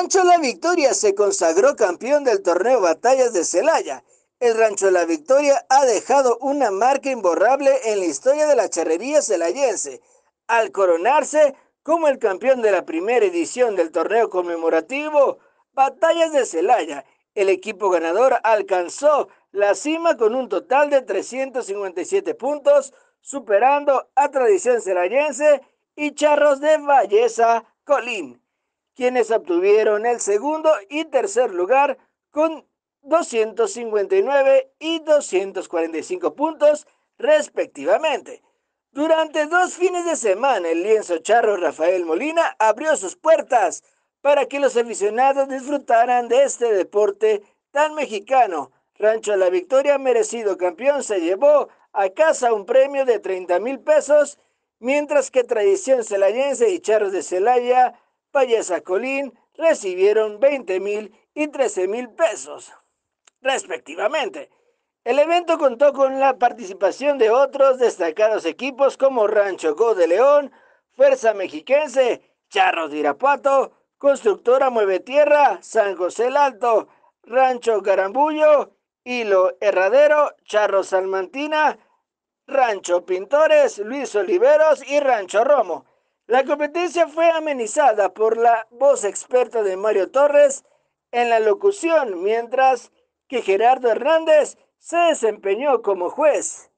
Rancho La Victoria se consagró campeón del torneo Batallas de Celaya. El Rancho La Victoria ha dejado una marca imborrable en la historia de la charrería celayense, al coronarse como el campeón de la primera edición del torneo conmemorativo Batallas de Celaya. El equipo ganador alcanzó la cima con un total de 357 puntos, superando a Tradición Celayense y Charros de Valleza Colín quienes obtuvieron el segundo y tercer lugar con 259 y 245 puntos respectivamente. Durante dos fines de semana, el lienzo charro Rafael Molina abrió sus puertas para que los aficionados disfrutaran de este deporte tan mexicano. Rancho La Victoria, merecido campeón, se llevó a casa un premio de 30 mil pesos, mientras que Tradición Celayense y Charros de Celaya Valleza Colín recibieron 20 mil y 13 mil pesos, respectivamente. El evento contó con la participación de otros destacados equipos como Rancho Go de León, Fuerza Mexiquense, Charros de Irapuato, Constructora Mueve Tierra, San José el Alto, Rancho Garambullo, Hilo Herradero, Charros Salmantina, Rancho Pintores, Luis Oliveros y Rancho Romo. La competencia fue amenizada por la voz experta de Mario Torres en la locución, mientras que Gerardo Hernández se desempeñó como juez.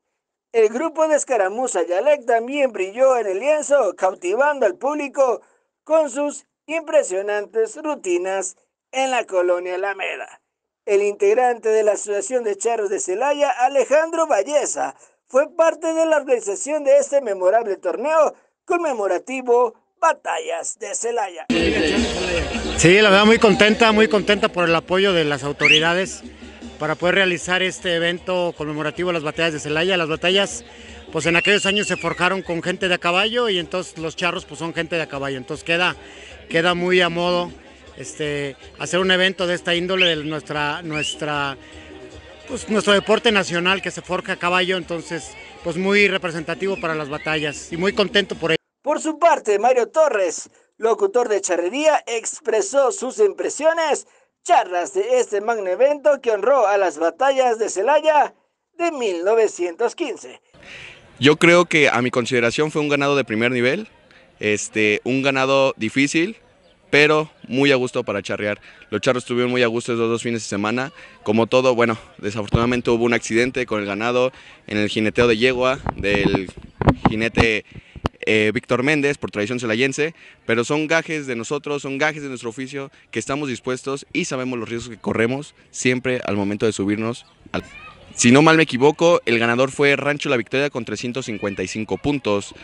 El grupo de Escaramuza Yalek también brilló en el lienzo, cautivando al público con sus impresionantes rutinas en la colonia Alameda. El integrante de la Asociación de Charros de Celaya, Alejandro Valleza, fue parte de la organización de este memorable torneo conmemorativo Batallas de Celaya. Sí, la verdad muy contenta, muy contenta por el apoyo de las autoridades para poder realizar este evento conmemorativo de las batallas de Celaya. Las batallas, pues en aquellos años se forjaron con gente de a caballo y entonces los charros pues son gente de a caballo. Entonces queda, queda muy a modo este, hacer un evento de esta índole de nuestra, nuestra, pues, nuestro deporte nacional que se forja a caballo. Entonces, pues muy representativo para las batallas y muy contento por ello. Por su parte, Mario Torres, locutor de charrería, expresó sus impresiones, charlas de este magno evento que honró a las batallas de Celaya de 1915. Yo creo que a mi consideración fue un ganado de primer nivel, este, un ganado difícil, pero muy a gusto para charrear. Los charros estuvieron muy a gusto esos dos fines de semana. Como todo, bueno, desafortunadamente hubo un accidente con el ganado en el jineteo de yegua del jinete eh, Víctor Méndez por tradición celayense, pero son gajes de nosotros, son gajes de nuestro oficio que estamos dispuestos y sabemos los riesgos que corremos siempre al momento de subirnos al... Si no mal me equivoco, el ganador fue Rancho La Victoria con 355 puntos.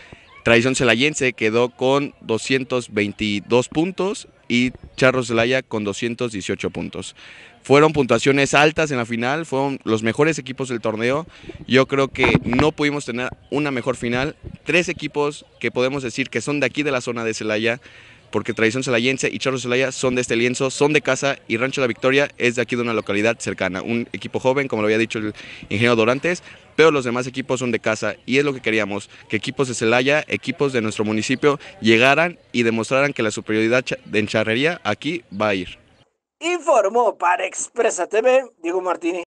Tradición Celayense quedó con 222 puntos y Charros Zelaya con 218 puntos. Fueron puntuaciones altas en la final, fueron los mejores equipos del torneo. Yo creo que no pudimos tener una mejor final. Tres equipos que podemos decir que son de aquí de la zona de Zelaya, porque Tradición Zelayense y Charros Zelaya son de este lienzo, son de casa y Rancho La Victoria es de aquí de una localidad cercana. Un equipo joven, como lo había dicho el ingeniero Dorantes, pero los demás equipos son de casa y es lo que queríamos, que equipos de Celaya, equipos de nuestro municipio llegaran y demostraran que la superioridad de encharrería aquí va a ir. Informó para Expresa TV Diego Martínez.